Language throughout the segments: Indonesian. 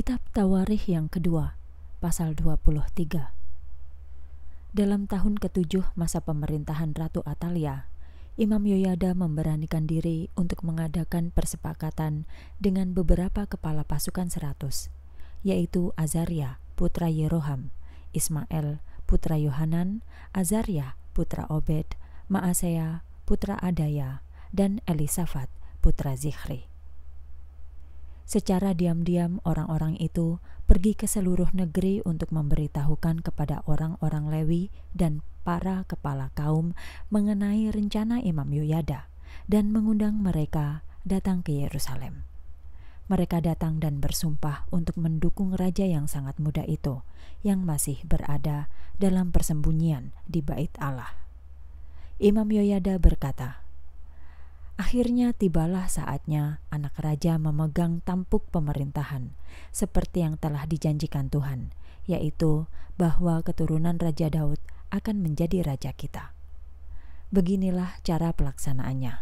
Kitab Tawarikh yang kedua, pasal 23. Dalam tahun ketujuh masa pemerintahan Ratu Atalia, Imam Yoyada memberanikan diri untuk mengadakan persepakatan dengan beberapa kepala pasukan seratus, yaitu Azaria, putra Yeroham, Ismail, putra Yohanan, Azaria, putra Obed, Maaseya putra Adaya, dan Elisafat, putra Zikri. Secara diam-diam orang-orang itu pergi ke seluruh negeri untuk memberitahukan kepada orang-orang Lewi dan para kepala kaum mengenai rencana Imam Yoyada dan mengundang mereka datang ke Yerusalem. Mereka datang dan bersumpah untuk mendukung raja yang sangat muda itu, yang masih berada dalam persembunyian di bait Allah. Imam Yoyada berkata, Akhirnya tibalah saatnya anak raja memegang tampuk pemerintahan, seperti yang telah dijanjikan Tuhan, yaitu bahwa keturunan Raja Daud akan menjadi raja kita. Beginilah cara pelaksanaannya.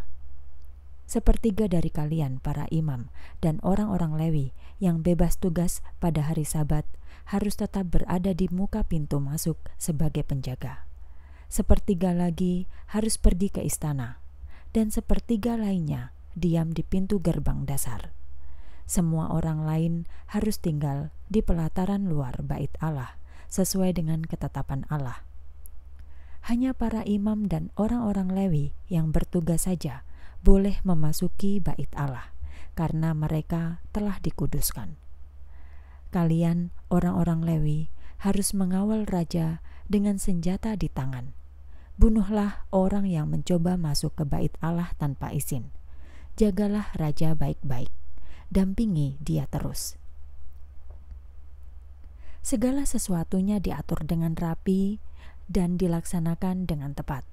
Sepertiga dari kalian, para imam dan orang-orang Lewi yang bebas tugas pada hari Sabat, harus tetap berada di muka pintu masuk sebagai penjaga. Sepertiga lagi harus pergi ke istana dan sepertiga lainnya diam di pintu gerbang dasar. Semua orang lain harus tinggal di pelataran luar bait Allah sesuai dengan ketetapan Allah. Hanya para imam dan orang-orang Lewi yang bertugas saja boleh memasuki bait Allah karena mereka telah dikuduskan. Kalian, orang-orang Lewi, harus mengawal raja dengan senjata di tangan Bunuhlah orang yang mencoba masuk ke bait Allah tanpa izin. Jagalah raja baik-baik. Dampingi dia terus. Segala sesuatunya diatur dengan rapi dan dilaksanakan dengan tepat.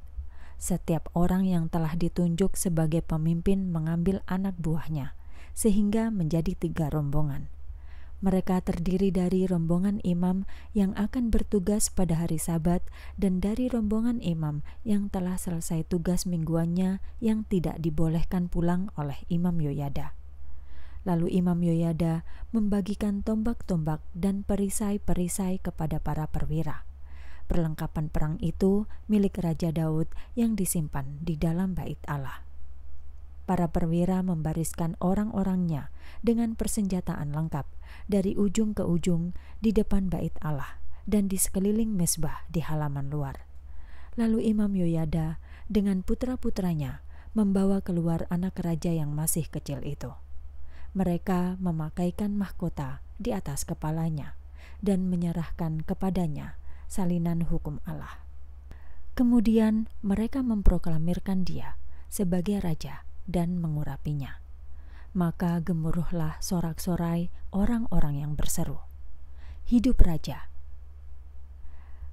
Setiap orang yang telah ditunjuk sebagai pemimpin mengambil anak buahnya, sehingga menjadi tiga rombongan. Mereka terdiri dari rombongan imam yang akan bertugas pada hari Sabat dan dari rombongan imam yang telah selesai tugas mingguannya yang tidak dibolehkan pulang oleh Imam Yoyada. Lalu Imam Yoyada membagikan tombak-tombak dan perisai-perisai kepada para perwira. Perlengkapan perang itu milik Raja Daud yang disimpan di dalam bait Allah para perwira membariskan orang-orangnya dengan persenjataan lengkap dari ujung ke ujung di depan bait Allah dan di sekeliling mesbah di halaman luar. Lalu Imam Yoyada dengan putra-putranya membawa keluar anak raja yang masih kecil itu. Mereka memakaikan mahkota di atas kepalanya dan menyerahkan kepadanya salinan hukum Allah. Kemudian mereka memproklamirkan dia sebagai raja dan mengurapinya. Maka gemuruhlah sorak-sorai orang-orang yang berseru. Hidup Raja!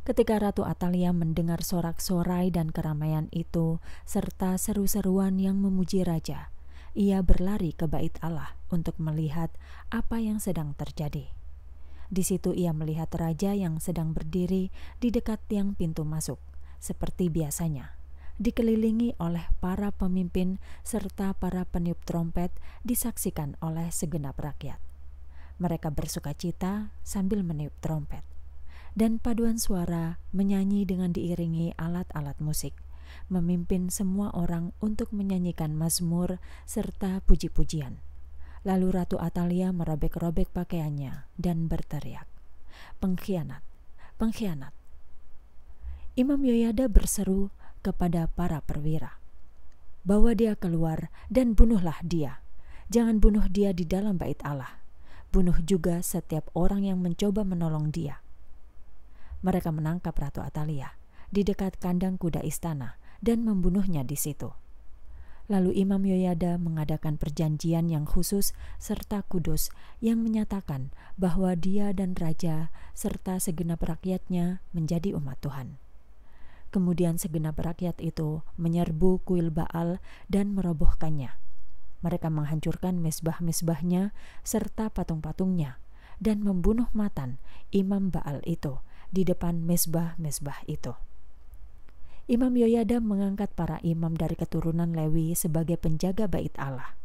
Ketika Ratu Atalia mendengar sorak-sorai dan keramaian itu, serta seru-seruan yang memuji Raja, ia berlari ke bait Allah untuk melihat apa yang sedang terjadi. Di situ ia melihat raja yang sedang berdiri di dekat tiang pintu masuk, seperti biasanya dikelilingi oleh para pemimpin serta para peniup trompet disaksikan oleh segenap rakyat. Mereka bersuka cita sambil meniup trompet. Dan paduan suara menyanyi dengan diiringi alat-alat musik, memimpin semua orang untuk menyanyikan mazmur serta puji-pujian. Lalu Ratu Atalia merobek-robek pakaiannya dan berteriak, "Pengkhianat! Pengkhianat!" Imam Yoyada berseru kepada para perwira. Bawa dia keluar dan bunuhlah dia. Jangan bunuh dia di dalam bait Allah. Bunuh juga setiap orang yang mencoba menolong dia. Mereka menangkap Ratu Atalia di dekat kandang kuda istana dan membunuhnya di situ. Lalu Imam Yoyada mengadakan perjanjian yang khusus serta kudus yang menyatakan bahwa dia dan raja serta segenap rakyatnya menjadi umat Tuhan. Kemudian segenap rakyat itu menyerbu kuil Baal dan merobohkannya. Mereka menghancurkan mesbah-mesbahnya serta patung-patungnya dan membunuh Matan, imam Baal itu, di depan mesbah-mesbah itu. Imam Yoyada mengangkat para imam dari keturunan Lewi sebagai penjaga bait Allah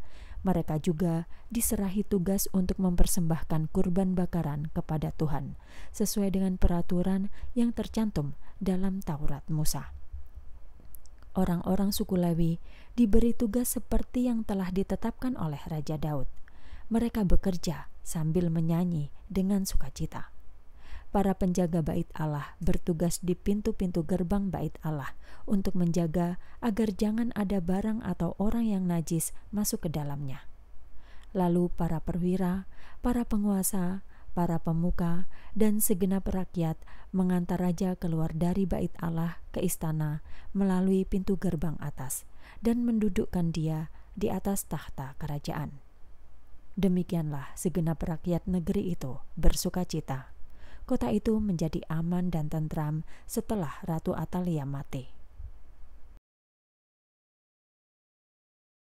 mereka juga diserahi tugas untuk mempersembahkan kurban bakaran kepada Tuhan sesuai dengan peraturan yang tercantum dalam Taurat Musa. Orang-orang suku Lewi diberi tugas seperti yang telah ditetapkan oleh Raja Daud. Mereka bekerja sambil menyanyi dengan sukacita para penjaga bait Allah bertugas di pintu-pintu gerbang bait Allah untuk menjaga agar jangan ada barang atau orang yang najis masuk ke dalamnya. Lalu para perwira, para penguasa, para pemuka, dan segenap rakyat mengantar raja keluar dari bait Allah ke istana melalui pintu gerbang atas dan mendudukkan dia di atas tahta kerajaan. Demikianlah segenap rakyat negeri itu bersuka cita Kota itu menjadi aman dan tentram setelah Ratu Atalia mati.